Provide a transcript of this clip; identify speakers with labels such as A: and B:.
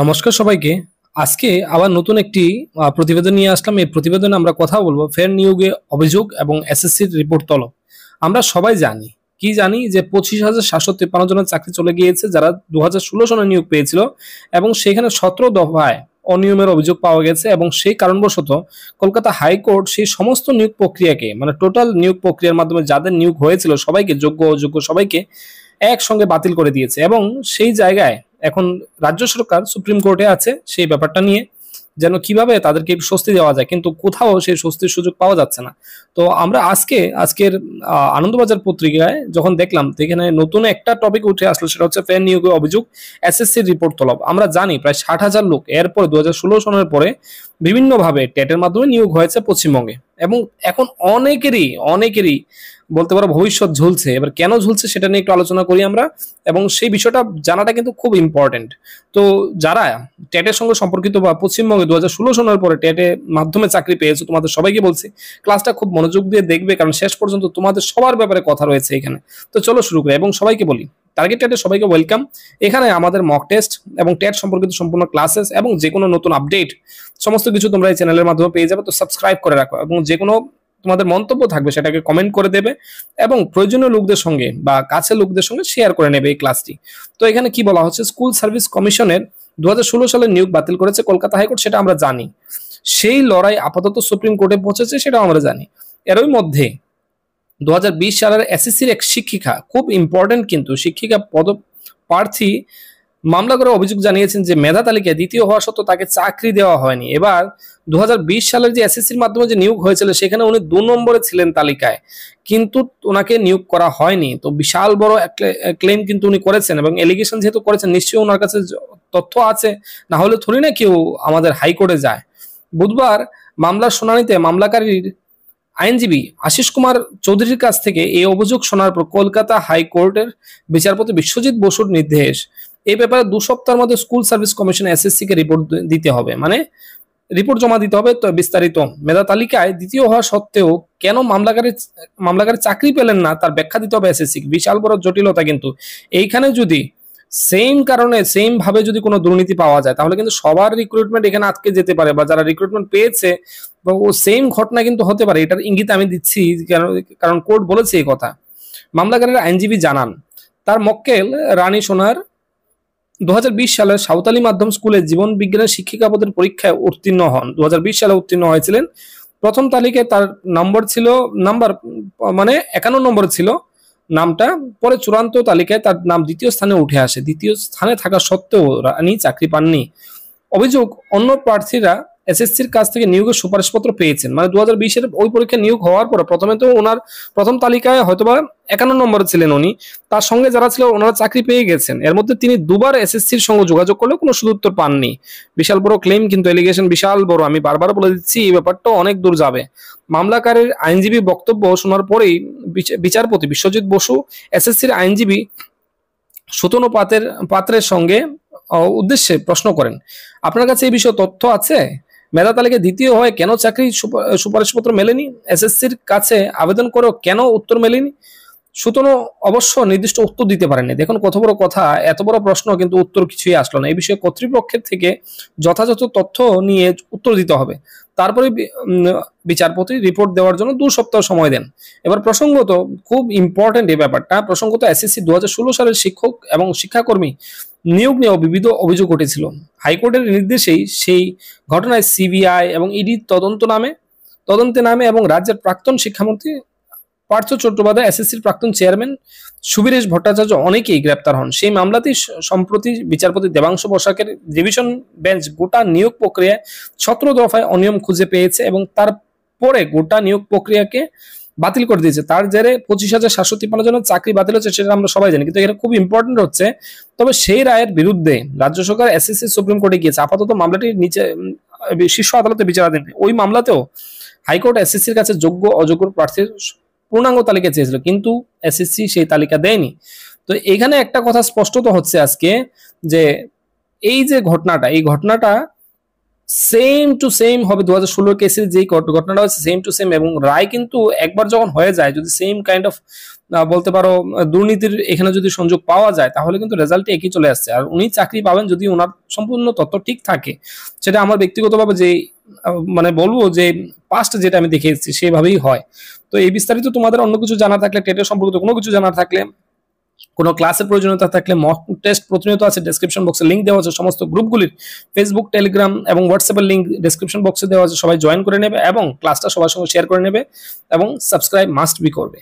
A: নমস্কার সবাইকে আজকে আবার নতুন একটি প্রতিবেদন নিয়ে আসলাম এই প্রতিবেদনে আমরা কথা বলবো ফের নিয়োগে অভিযোগ এবং এসএসসির রিপোর্ট তলব আমরা সবাই জানি কি জানি যে পঁচিশ হাজার সাতশো তেপান্ন জনের চাকরি চলে গিয়েছে যারা দু হাজার ষোলো সনে নিয়োগ পেয়েছিল এবং সেখানে সতেরো দফায় অনিয়মের অভিযোগ পাওয়া গেছে এবং সেই কারণবশত কলকাতা হাইকোর্ট সেই সমস্ত নিয়োগ প্রক্রিয়াকে মানে টোটাল নিয়োগ প্রক্রিয়ার মাধ্যমে যাদের নিয়োগ হয়েছিল সবাইকে যোগ্য অযোগ্য সবাইকে একসঙ্গে বাতিল করে দিয়েছে এবং সেই জায়গায় এখন রাজ্য সরকার সুপ্রিম কোর্টে আছে সেই ব্যাপারটা নিয়ে যেন কিভাবে তাদেরকে স্বস্তি দেওয়া যায় কিন্তু কোথাও সেই স্বস্তির সুযোগ পাওয়া যাচ্ছে না তো আমরা আজকে আজকের আনন্দবাজার পত্রিকায় যখন দেখলাম এখানে নতুন একটা টপিক উঠে আসলো সেটা হচ্ছে ফ্যান নিয়োগের অভিযোগ এসএসসির রিপোর্ট তলব আমরা জানি প্রায় ষাট হাজার লোক এরপরে দু হাজার ষোলো সনের পরে বিভিন্নভাবে টেটের মাধ্যমে নিয়োগ হয়েছে পশ্চিমবঙ্গে এবং এখন অনেকেরই অনেকেরই বলতে পারো ভবিষ্যৎ ঝুলছে এবার কেন ঝুলছে সেটা নিয়ে একটু আলোচনা করি আমরা এবং সেই বিষয়টা জানাটা কিন্তু খুব ইম্পর্টেন্ট তো যারা ট্যাটের সঙ্গে সম্পর্কিত বা পশ্চিমবঙ্গে দু হাজার ষোলো পরে ট্যাটে মাধ্যমে চাকরি পেয়েছো তোমাদের সবাইকে বলছি ক্লাসটা খুব মনোযোগ দিয়ে দেখবে কারণ শেষ পর্যন্ত তোমাদের সবার ব্যাপারে কথা রয়েছে এখানে তো চলো শুরু করি এবং সবাইকে বলি টার্গেট টেটে সবাইকে ওয়েলকাম এখানে আমাদের মক টেস্ট এবং টেট সম্পর্কিত সম্পূর্ণ ক্লাসেস এবং যে কোনো নতুন আপডেট সমস্ত কিছু তোমরা এই চ্যানেলের মাধ্যমে পেয়ে যাবে তো সাবস্ক্রাইব করে রাখো এবং যে কোনো তোমাদের মন্তব্য থাকবে সেটাকে কমেন্ট করে দেবে এবং প্রয়োজনীয় লোকদের সঙ্গে বা কাছের লোকদের সঙ্গে শেয়ার করে নেবে এই ক্লাসটি তো এখানে কি বলা হচ্ছে স্কুল সার্ভিস কমিশনের দু সালে নিয়োগ বাতিল করেছে কলকাতা হাইকোর্ট সেটা আমরা জানি সেই লড়াই আপাতত সুপ্রিম কোর্টে পৌঁছেছে সেটাও আমরা জানি এরই মধ্যে দু সালের এসএসসির এক শিক্ষিকা খুব ইম্পর্টেন্ট কিন্তু শিক্ষিকা পদ প্রার্থী মামলা করে অভিযোগ জানিয়েছেন যে মেধা তালিকায় দ্বিতীয় হওয়া সত্ত্বেও তাকে চাকরি দেওয়া হয়নি এবার দু সালের যে এসএসসির মাধ্যমে যে নিয়োগ হয়েছিল সেখানে উনি দু নম্বরে ছিলেন তালিকায় কিন্তু ওনাকে নিয়োগ করা হয়নি তো বিশাল বড় ক্লেম কিন্তু উনি করেছেন এবং এলিগেশন যেহেতু করেছেন নিশ্চয়ই ওনার কাছে তথ্য আছে না হলে থরি না কেউ আমাদের হাইকোর্টে যায় বুধবার মামলার শুনানিতে মামলাকারীর আইনজীবী আশিস কুমার চৌধুরীর কাছ থেকে এই অভিযোগ শোনার পর কলকাতা হাইকোর্টের বিচারপতি বিশ্বজিৎ বসুর নির্দেশ এই ব্যাপারে দু সপ্তাহের মধ্যে স্কুল সার্ভিস কমিশন এসএসসি কে রিপোর্ট দিতে হবে মানে রিপোর্ট জমা দিতে হবে তো বিস্তারিত মেধা তালিকায় দ্বিতীয় হওয়া সত্ত্বেও কেন মামলাকারী মামলাকারী চাকরি পেলেন না তার ব্যাখ্যা দিতে হবে এসএসসি বিশাল বড় জটিলতা কিন্তু এইখানে যদি সেম কারণে সেম ভাবে যদি কোনো দুর্নীতি পাওয়া যায় তাহলে কিন্তু সবার রিক্রুটমেন্ট এখানে আটকে যেতে পারে বা যারা রিক্রুটমেন্ট পেয়েছে ও সেম ঘটনা কিন্তু হতে পারে এটার ইঙ্গিত আমি দিচ্ছি কারণ কোর্ট বলেছে এই কথা মামলাকারীর আইনজীবী জানান তার মক্কেল রানী সোনার দু সালে সাঁওতালি মাধ্যম স্কুলে জীবন বিজ্ঞানের শিক্ষিকা পদের পরীক্ষায় উত্তীর্ণ হন দু সালে উত্তীর্ণ হয়েছিলেন প্রথম তালিকায় তার নম্বর ছিল নাম্বার মানে একান্ন নম্বর ছিল নামটা পরে চূড়ান্ত তালিকায় তার নাম দ্বিতীয় স্থানে উঠে আসে দ্বিতীয় স্থানে থাকা সত্ত্বেও রানী চাকরি পাননি অভিযোগ অন্য প্রার্থীরা এসএসসির কাছ থেকে নিয়োগের সুপারিশপত্র পেয়েছেন মানে দু হাজার ওই পরীক্ষা নিয়োগ হওয়ার পরে প্রথমে তো ওনার প্রথম তালিকায় হয়তোবা একান্ন নম্বরে ছিলেন উনি তার সঙ্গে যারা ছিল ওনারা চাকরি পেয়ে গেছেন এর মধ্যে তিনি দুবার এসএসসির সঙ্গে যোগাযোগ করলেও কোনো সুদুত্তর পাননি বিশাল বড় ক্লেম কিন্তু এলিগেশন বিশাল বড় আমি বারবার বলে দিচ্ছি এই ব্যাপারটা অনেক দূর যাবে মামলাকারের আইনজীবী বক্তব্য শোনার পরেই বিচারপতি বিশ্বজিৎ বসু এসএসসির আইনজীবী সুতনু পাতের পাত্রের সঙ্গে উদ্দেশ্যে প্রশ্ন করেন আপনার কাছে এই বিষয়ে তথ্য আছে মেধা তালিকা দ্বিতীয় হয় কেন চাকরি সুপারিশপত্র মেলেনি এসএসসির কাছে আবেদন করেও কেন উত্তর মেলেনি সুতরাং অবশ্য নির্দিষ্ট উত্তর দিতে পারেনি দেখুন কত বড় কথা এত বড় প্রশ্ন কিন্তু উত্তর কিছুই আসলো না এই বিষয়ে কর্তৃপক্ষের থেকে যথাযথ তথ্য নিয়ে উত্তর দিতে হবে তারপরে বিচারপতি রিপোর্ট দেওয়ার জন্য দু সপ্তাহ সময় দেন এবার প্রসঙ্গত খুব ইম্পর্টেন্ট এই ব্যাপারটা প্রসঙ্গত এসএসসি দু সালের শিক্ষক এবং শিক্ষাকর্মী নিয়োগ নিয়ে বিবিধ অভিযোগ উঠেছিল হাইকোর্টের নির্দেশেই সেই ঘটনায় সিবিআই এবং ইডি তদন্ত নামে তদন্তে নামে এবং রাজ্যের প্রাক্তন শিক্ষামন্ত্রী পার্থ চট্টোপাধ্যায় এসএসসির প্রাক্তন চেয়ারম্যান সুবীরেশ ভট্টাচার্য অনেকেই গ্রেপ্তার হন সেই মামলাতেই সম্প্রতি বিচারপতি দেবাংশ বসাকের ডিভিশন বেঞ্চ গোটা নিয়োগ প্রক্রিয়ায় সতেরো দফায় অনিয়ম খুঁজে পেয়েছে এবং তারপরে গোটা নিয়োগ প্রক্রিয়াকে বাতিল করে দিয়েছে তার জেরে পঁচিশ হাজার সাতশো তিপ্পান্ন জনের চাকরি বাতিল হচ্ছে সেটা আমরা সবাই জানি কিন্তু এটা খুব ইম্পর্টেন্ট হচ্ছে তবে সেই রায়ের বিরুদ্ধে রাজ্য সরকার এসএসসি সুপ্রিম কোর্টে গিয়েছে আপাতত মামলাটি নিচে শীর্ষ আদালতে বিচারাধীন ওই মামলাতেও হাইকোর্ট এসএসসির কাছে যোগ্য অযোগ্য প্রার্থীর পূর্ণাঙ্গ তালিকা চেয়েছিল কিন্তু এসএসসি সেই তালিকা দেয়নি তো এখানে একটা কথা স্পষ্টত হচ্ছে আজকে যে এই যে ঘটনাটা এই ঘটনাটা সেম টু সেম হবে দু হাজার ষোলোর কেসের যেই ঘটনাটা হচ্ছে সেম টু সেম এবং রায় কিন্তু একবার যখন হয়ে যায় যদি সেম কাইন্ড অফ বলতে পারো দুর্নীতির এখানে যদি সংযোগ পাওয়া যায় তাহলে কিন্তু রেজাল্টে একই চলে আসছে আর উনি চাকরি পাবেন যদি ওনার সম্পূর্ণ তথ্য ঠিক থাকে সেটা আমার ব্যক্তিগতভাবে যে মানে বলবো যে পাস্ট যেটা আমি দেখে এসেছি সেভাবেই হয় তো এই বিস্তারিত তোমাদের অন্য কিছু জানা থাকলে টেটের সম্পর্কিত কোনো কিছু জানা থাকলে কোনো ক্লাসের প্রয়োজনীয়তা থাকলে মক টেস্ট প্রতিনিয়ত আছে ডেসক্রিপশন বক্সে লিঙ্ক দেওয়া আছে সমস্ত গ্রুপগুলির ফেসবুক টেলিগ্রাম এবং হোয়াটসঅ্যাপের লিঙ্ক ডেসক্রিপশন বক্সে দেওয়া আছে সবাই জয়েন করে নেবে এবং ক্লাসটা সবার সঙ্গে শেয়ার করে নেবে এবং সাবস্ক্রাইব মাস্ট বি করবে